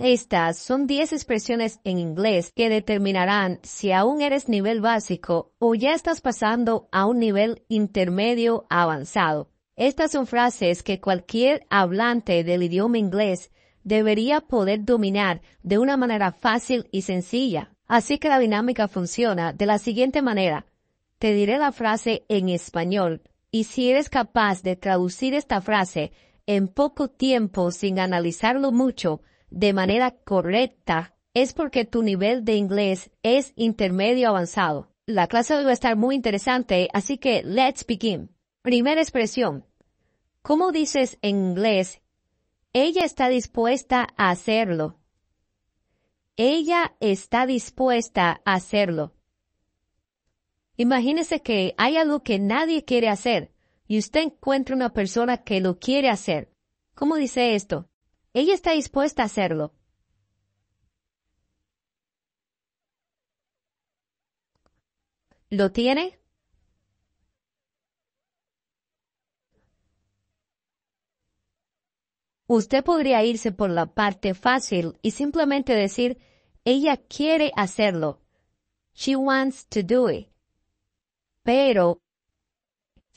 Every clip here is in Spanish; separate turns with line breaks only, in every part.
Estas son 10 expresiones en inglés que determinarán si aún eres nivel básico o ya estás pasando a un nivel intermedio avanzado. Estas son frases que cualquier hablante del idioma inglés debería poder dominar de una manera fácil y sencilla. Así que la dinámica funciona de la siguiente manera. Te diré la frase en español y si eres capaz de traducir esta frase en poco tiempo sin analizarlo mucho, de manera correcta es porque tu nivel de inglés es intermedio avanzado. La clase va a estar muy interesante, así que let's begin. Primera expresión. ¿Cómo dices en inglés? Ella está dispuesta a hacerlo. Ella está dispuesta a hacerlo. Imagínese que hay algo que nadie quiere hacer y usted encuentra una persona que lo quiere hacer. ¿Cómo dice esto? Ella está dispuesta a hacerlo. ¿Lo tiene? Usted podría irse por la parte fácil y simplemente decir, ella quiere hacerlo. She wants to do it. Pero,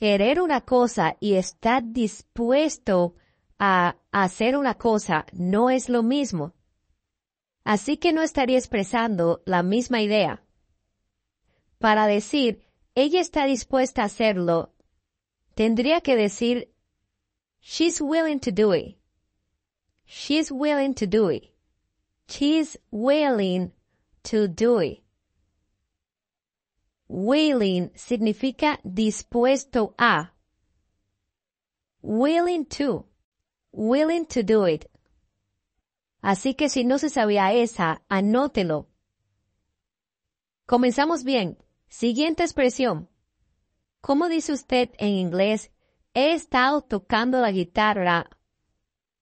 querer una cosa y estar dispuesto a hacer una cosa no es lo mismo. Así que no estaría expresando la misma idea. Para decir, ella está dispuesta a hacerlo, tendría que decir, she's willing to do it. She's willing to do it. She's willing to do it. Willing significa dispuesto a. Willing to willing to do it. Así que si no se sabía esa, anótelo. Comenzamos bien. Siguiente expresión. ¿Cómo dice usted en inglés? He estado tocando la guitarra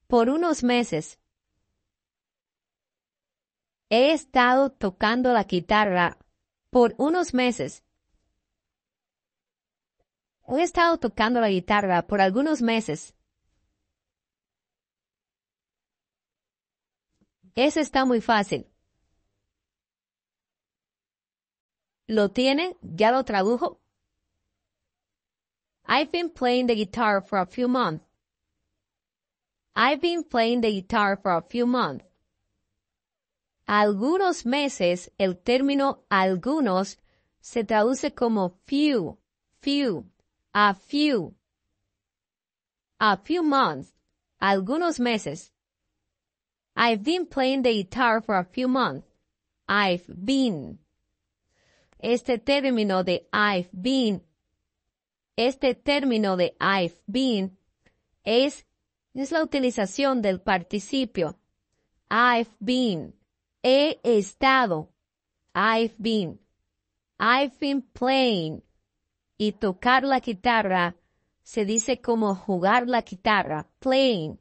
por unos meses. He estado tocando la guitarra por unos meses. He estado tocando la guitarra por algunos meses. Eso está muy fácil. ¿Lo tiene? ¿Ya lo tradujo? I've been playing the guitar for a few months. I've been playing the guitar for a few months. Algunos meses, el término algunos se traduce como few, few, a few. A few months, algunos meses. I've been playing the guitar for a few months. I've been. Este término de I've been, este término de I've been es, es la utilización del participio. I've been. He estado. I've been. I've been playing. Y tocar la guitarra se dice como jugar la guitarra, playing.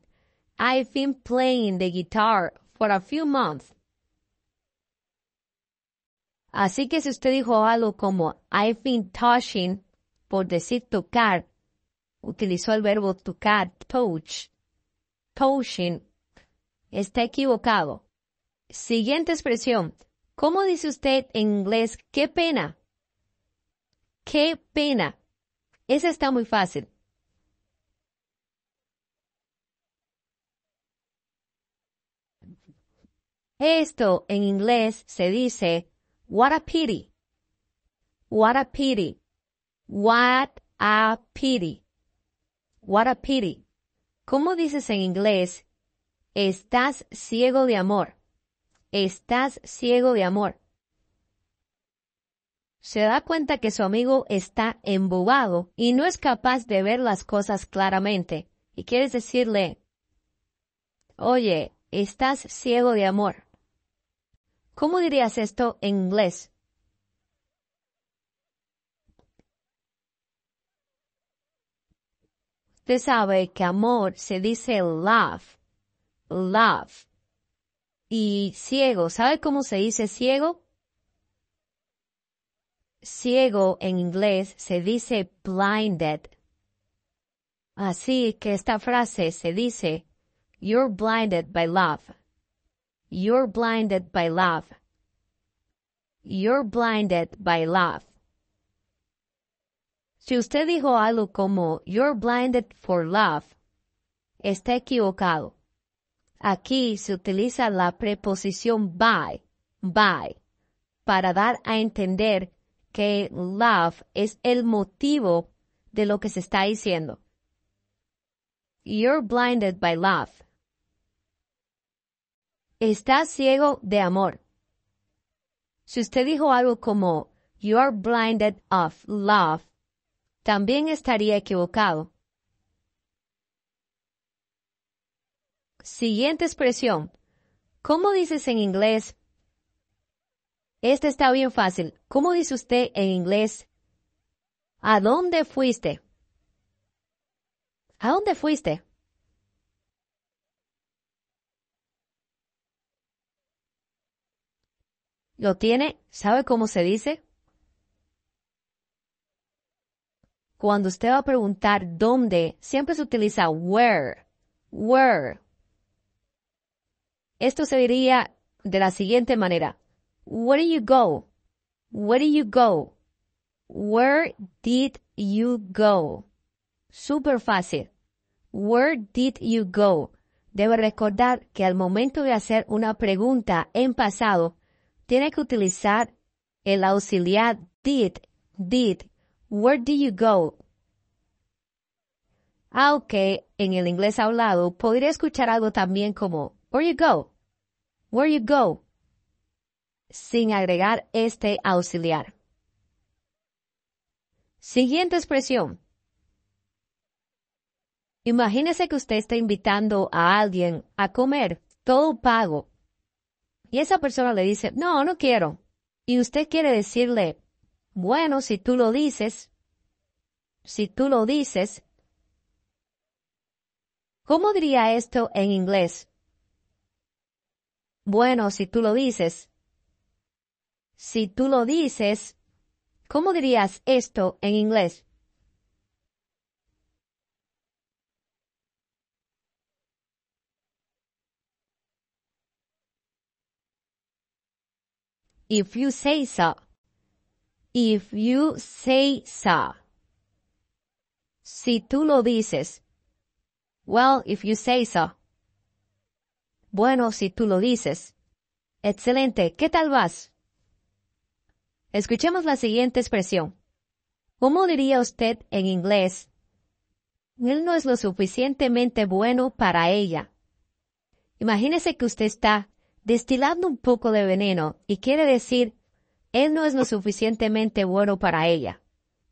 I've been playing the guitar for a few months. Así que si usted dijo algo como I've been touching, por decir tocar, utilizó el verbo tocar, touch, touching, está equivocado. Siguiente expresión. ¿Cómo dice usted en inglés qué pena? Qué pena. Esa está muy fácil. Esto en inglés se dice what a pity. What a pity. What a pity. What a pity. ¿Cómo dices en inglés? Estás ciego de amor. Estás ciego de amor. Se da cuenta que su amigo está embobado y no es capaz de ver las cosas claramente. Y quieres decirle, oye, estás ciego de amor. ¿Cómo dirías esto en inglés? Usted sabe que amor se dice love, love. Y ciego, ¿sabe cómo se dice ciego? Ciego en inglés se dice blinded. Así que esta frase se dice, You're blinded by love. You're blinded by love. You're blinded by love. Si usted dijo algo como You're blinded for love, está equivocado. Aquí se utiliza la preposición by, by, para dar a entender que love es el motivo de lo que se está diciendo. You're blinded by love está ciego de amor. Si usted dijo algo como You are blinded of love, también estaría equivocado. Siguiente expresión. ¿Cómo dices en inglés? Este está bien fácil. ¿Cómo dice usted en inglés? ¿A dónde fuiste? ¿A dónde fuiste? Lo tiene, ¿sabe cómo se dice? Cuando usted va a preguntar dónde, siempre se utiliza where, where. Esto se diría de la siguiente manera. Where do you go? Where do you go? Where did you go? Super fácil. Where did you go? Debe recordar que al momento de hacer una pregunta en pasado, tiene que utilizar el auxiliar did, did, where do you go? Aunque en el inglés hablado podría escuchar algo también como where you go, where you go, sin agregar este auxiliar. Siguiente expresión. Imagínese que usted está invitando a alguien a comer, todo pago y esa persona le dice, no, no quiero, y usted quiere decirle, bueno, si tú lo dices, si tú lo dices, ¿cómo diría esto en inglés? Bueno, si tú lo dices, si tú lo dices, ¿cómo dirías esto en inglés? If you say so. If you say so. Si tú lo dices. Well, if you say so. Bueno, si tú lo dices. Excelente. ¿Qué tal vas? Escuchemos la siguiente expresión. ¿Cómo diría usted en inglés? Él no es lo suficientemente bueno para ella. Imagínese que usted está destilando un poco de veneno y quiere decir, él no es lo suficientemente bueno para ella.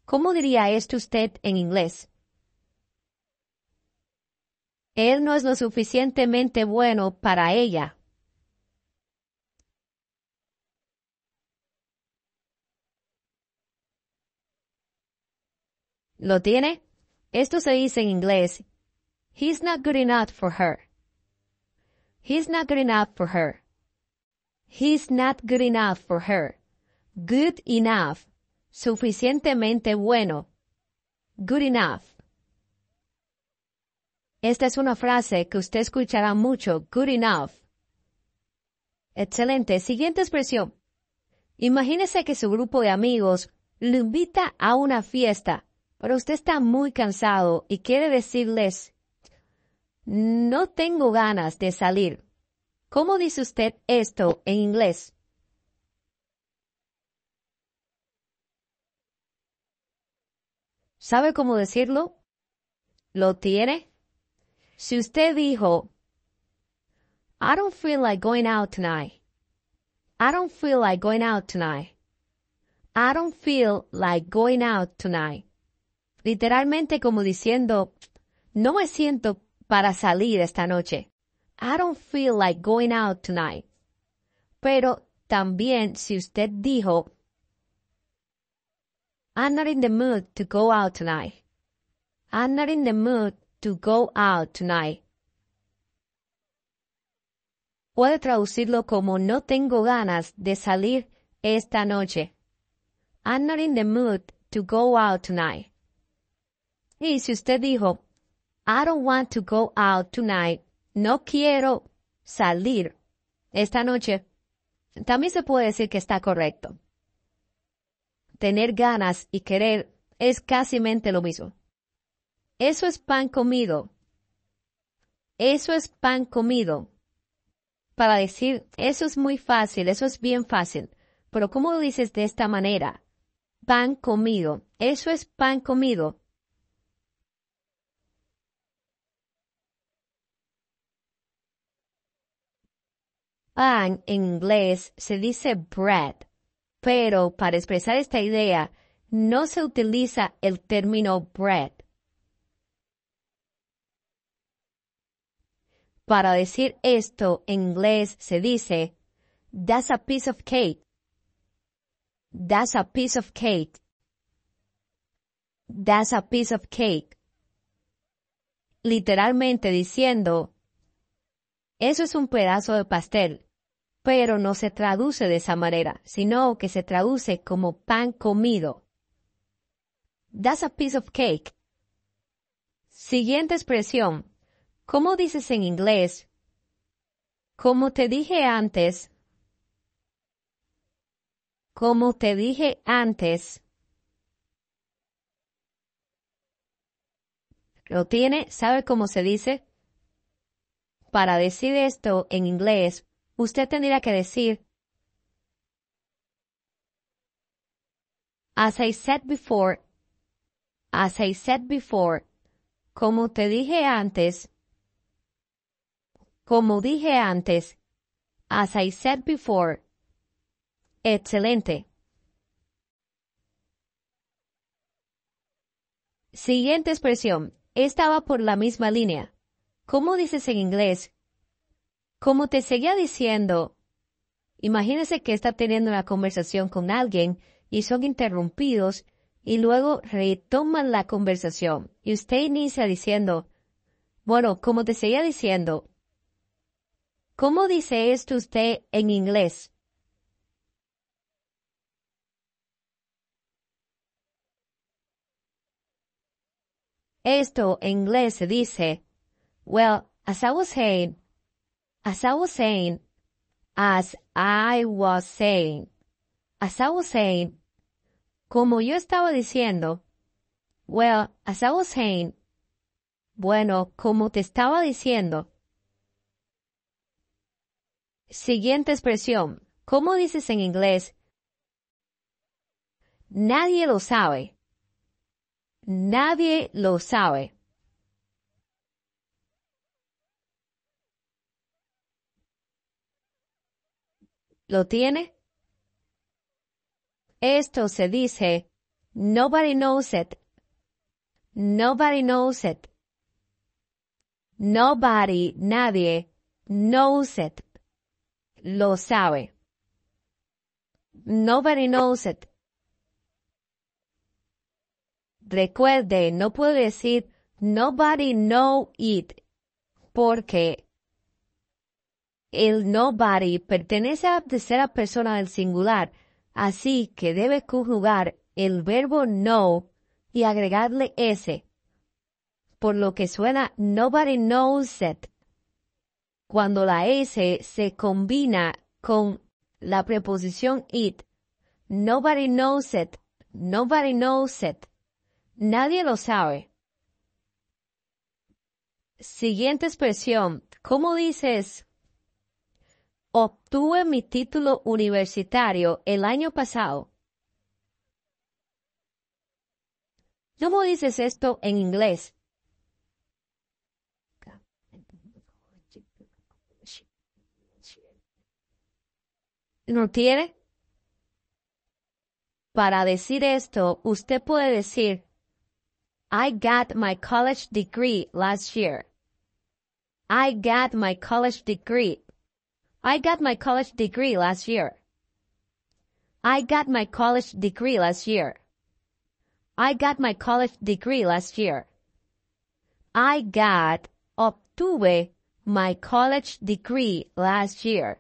¿Cómo diría esto usted en inglés? Él no es lo suficientemente bueno para ella. ¿Lo tiene? Esto se dice en inglés. He's not good enough for her. He's not good enough for her. He's not good enough for her. Good enough. Suficientemente bueno. Good enough. Esta es una frase que usted escuchará mucho. Good enough. Excelente. Siguiente expresión. Imagínese que su grupo de amigos lo invita a una fiesta, pero usted está muy cansado y quiere decirles, no tengo ganas de salir. ¿Cómo dice usted esto en inglés? ¿Sabe cómo decirlo? ¿Lo tiene? Si usted dijo, I don't feel like going out tonight. I don't feel like going out tonight. I don't feel like going out tonight. Literalmente como diciendo, no me siento para salir esta noche. I don't feel like going out tonight. Pero también si usted dijo, I'm not in the mood to go out tonight. I'm not in the mood to go out tonight. Puede traducirlo como no tengo ganas de salir esta noche. I'm not in the mood to go out tonight. Y si usted dijo, I don't want to go out tonight. No quiero salir esta noche. También se puede decir que está correcto. Tener ganas y querer es casi lo mismo. Eso es pan comido. Eso es pan comido. Para decir, eso es muy fácil, eso es bien fácil. Pero ¿cómo lo dices de esta manera? Pan comido. Eso es pan comido. en inglés se dice bread, pero para expresar esta idea no se utiliza el término bread. Para decir esto en inglés se dice, that's a piece of cake. That's a piece of cake. That's a piece of cake. Literalmente diciendo, eso es un pedazo de pastel pero no se traduce de esa manera, sino que se traduce como pan comido. That's a piece of cake. Siguiente expresión. ¿Cómo dices en inglés? Como te dije antes. Como te dije antes. ¿Lo tiene? ¿Sabe cómo se dice? Para decir esto en inglés, usted tendría que decir, As I said before, as I said before, como te dije antes, como dije antes, as I said before. Excelente. Siguiente expresión. Estaba por la misma línea. ¿Cómo dices en inglés? Como te seguía diciendo, imagínese que está teniendo una conversación con alguien y son interrumpidos y luego retoman la conversación y usted inicia diciendo, bueno, como te seguía diciendo, ¿cómo dice esto usted en inglés? Esto en inglés se dice, well, as I was saying, As I was saying, as I was saying, as I was saying, como yo estaba diciendo, well, as I was saying, bueno, como te estaba diciendo. Siguiente expresión. ¿Cómo dices en inglés? Nadie lo sabe. Nadie lo sabe. ¿Lo tiene? Esto se dice, nobody knows it. Nobody knows it. Nobody, nadie, knows it. Lo sabe. Nobody knows it. Recuerde, no puede decir nobody know it porque el nobody pertenece a la tercera persona del singular, así que debe conjugar el verbo no y agregarle s, por lo que suena nobody knows it. Cuando la s se combina con la preposición it, nobody knows it, nobody knows it, nadie lo sabe. Siguiente expresión, ¿cómo dices Obtuve mi título universitario el año pasado. ¿Cómo dices esto en inglés? ¿No tiene? Para decir esto, usted puede decir, I got my college degree last year. I got my college degree I got my college degree last year. I got my college degree last year. I got my college degree last year. I got obtuve my college degree last year.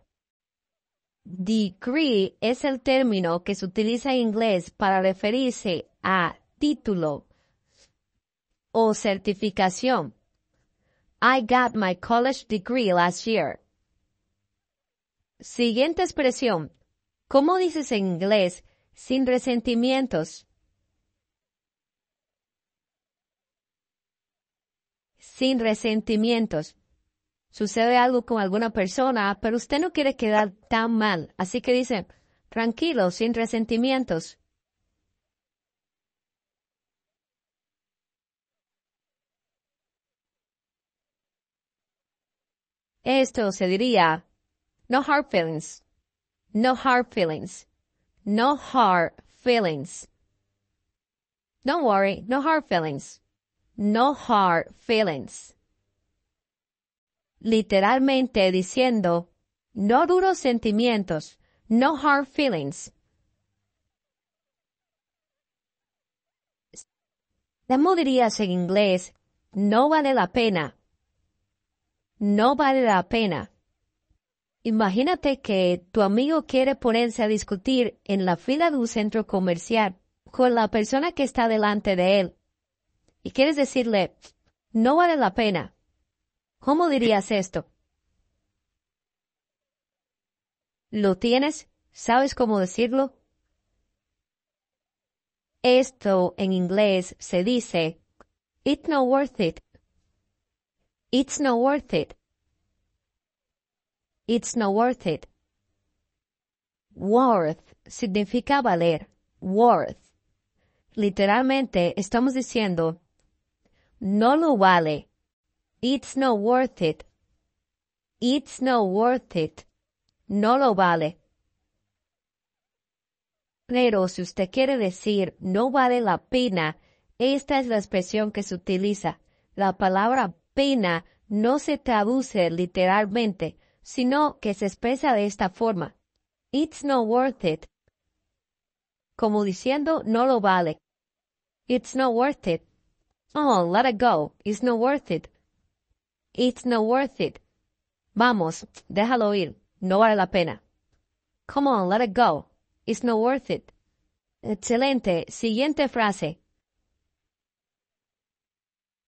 Degree es el término que se utiliza en inglés para referirse a título o certificación. I got my college degree last year. Siguiente expresión. ¿Cómo dices en inglés sin resentimientos? Sin resentimientos. Sucede algo con alguna persona, pero usted no quiere quedar tan mal, así que dice, tranquilo, sin resentimientos. Esto se diría, no hard feelings. No hard feelings. No hard feelings. Don't worry, no hard feelings. No hard feelings. Literalmente diciendo, no duros sentimientos, no hard feelings. ¿Cómo dirías en inglés? No vale la pena. No vale la pena. Imagínate que tu amigo quiere ponerse a discutir en la fila de un centro comercial con la persona que está delante de él y quieres decirle, no vale la pena. ¿Cómo dirías esto? ¿Lo tienes? ¿Sabes cómo decirlo? Esto en inglés se dice, it's not worth it. It's not worth it. It's not worth it. Worth significa valer. Worth. Literalmente estamos diciendo, no lo vale. It's not worth it. It's not worth it. No lo vale. Pero si usted quiere decir no vale la pena, esta es la expresión que se utiliza. La palabra pena no se traduce literalmente, sino que se expresa de esta forma. It's not worth it. Como diciendo, no lo vale. It's not worth it. Oh, let it go. It's not worth it. It's not worth it. Vamos, déjalo ir. No vale la pena. Come on, let it go. It's not worth it. Excelente. Siguiente frase.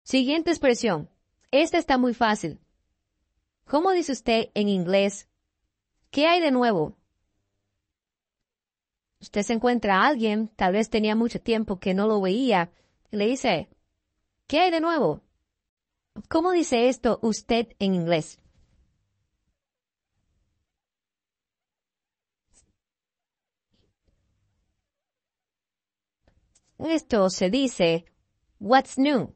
Siguiente expresión. Esta está muy fácil. ¿Cómo dice usted en inglés? ¿Qué hay de nuevo? Usted se encuentra a alguien, tal vez tenía mucho tiempo que no lo veía, y le dice, ¿qué hay de nuevo? ¿Cómo dice esto usted en inglés? Esto se dice, what's new?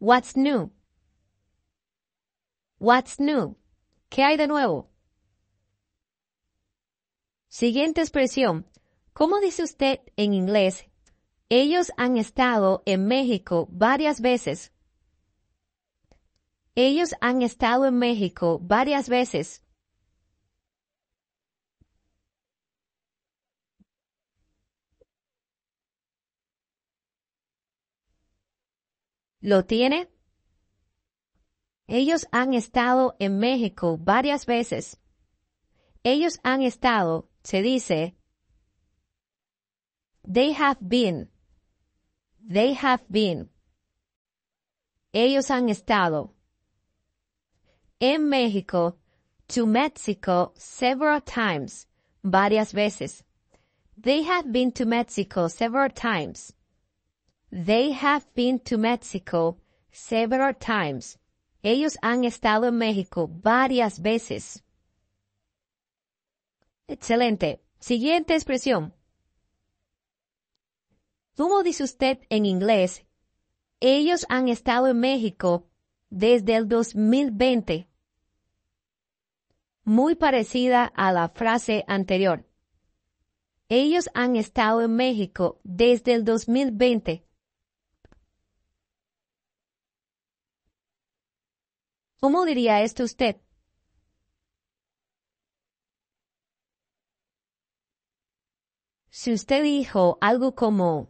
What's new? What's new? ¿Qué hay de nuevo? Siguiente expresión. ¿Cómo dice usted en inglés? Ellos han estado en México varias veces. Ellos han estado en México varias veces. ¿Lo tiene? Ellos han estado en México varias veces. Ellos han estado, se dice, they have been, they have been. Ellos han estado en México, to Mexico several times, varias veces. They have been to Mexico several times. They have been to Mexico several times. Ellos han estado en México varias veces. Excelente. Siguiente expresión. ¿Cómo dice usted en inglés? Ellos han estado en México desde el 2020. Muy parecida a la frase anterior. Ellos han estado en México desde el 2020. ¿Cómo diría esto usted? Si usted dijo algo como,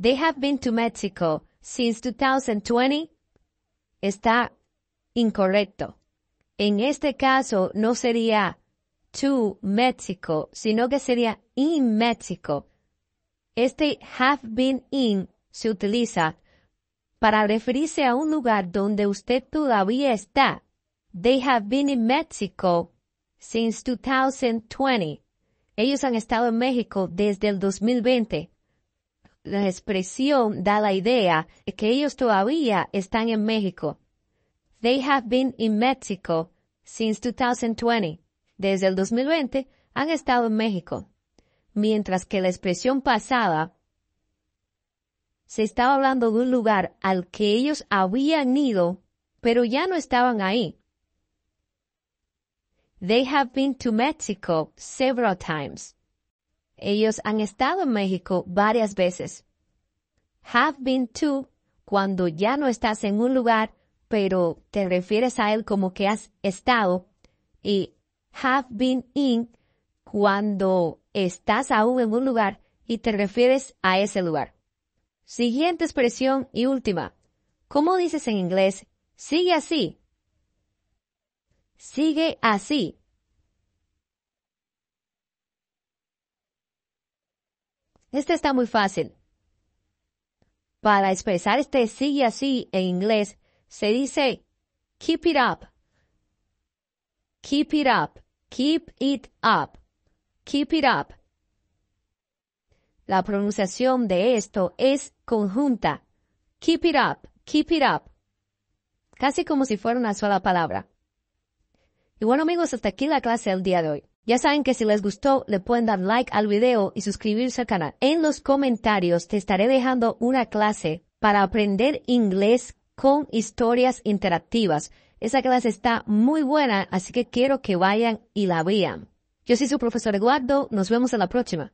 They have been to Mexico since 2020, está incorrecto. En este caso no sería to Mexico, sino que sería in Mexico. Este have been in se utiliza para referirse a un lugar donde usted todavía está. They have been in Mexico since 2020. Ellos han estado en México desde el 2020. La expresión da la idea de que ellos todavía están en México. They have been in Mexico since 2020. Desde el 2020 han estado en México. Mientras que la expresión pasada se estaba hablando de un lugar al que ellos habían ido, pero ya no estaban ahí. They have been to Mexico several times. Ellos han estado en México varias veces. Have been to cuando ya no estás en un lugar, pero te refieres a él como que has estado. Y have been in cuando estás aún en un lugar y te refieres a ese lugar. Siguiente expresión y última. ¿Cómo dices en inglés? Sigue así. Sigue así. Este está muy fácil. Para expresar este sigue así en inglés, se dice keep it up. Keep it up. Keep it up. Keep it up. La pronunciación de esto es conjunta. Keep it up, keep it up. Casi como si fuera una sola palabra. Y bueno amigos, hasta aquí la clase del día de hoy. Ya saben que si les gustó, le pueden dar like al video y suscribirse al canal. En los comentarios te estaré dejando una clase para aprender inglés con historias interactivas. Esa clase está muy buena, así que quiero que vayan y la vean. Yo soy su profesor Eduardo, nos vemos en la próxima.